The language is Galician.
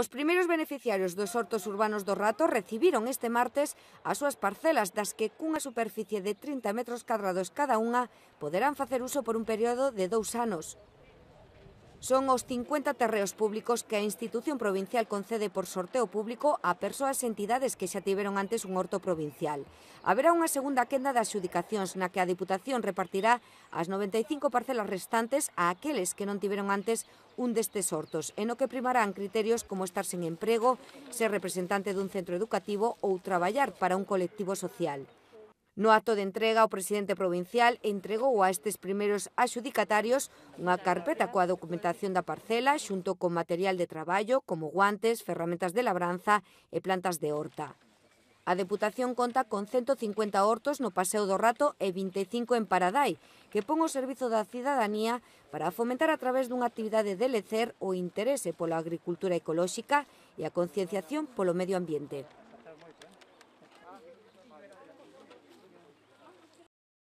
Os primeiros beneficiarios dos hortos urbanos do Rato recibiron este martes as súas parcelas das que cunha superficie de 30 metros cadrados cada unha poderán facer uso por un período de dous anos. Son os 50 terreos públicos que a institución provincial concede por sorteo público a persoas e entidades que xa tiveron antes un horto provincial. Haberá unha segunda quenda de adxudicacións na que a Diputación repartirá as 95 parcelas restantes a aqueles que non tiveron antes un destes hortos, e no que primarán criterios como estar sen emprego, ser representante dun centro educativo ou traballar para un colectivo social. No acto de entrega, o presidente provincial entregou a estes primeiros adxudicatarios unha carpeta coa documentación da parcela xunto con material de traballo como guantes, ferramentas de labranza e plantas de horta. A Deputación conta con 150 hortos no Paseo do Rato e 25 en Paradai, que pon o servizo da cidadanía para fomentar a través dunha actividade de lecer o interese pola agricultura ecolóxica e a concienciación polo medio ambiente.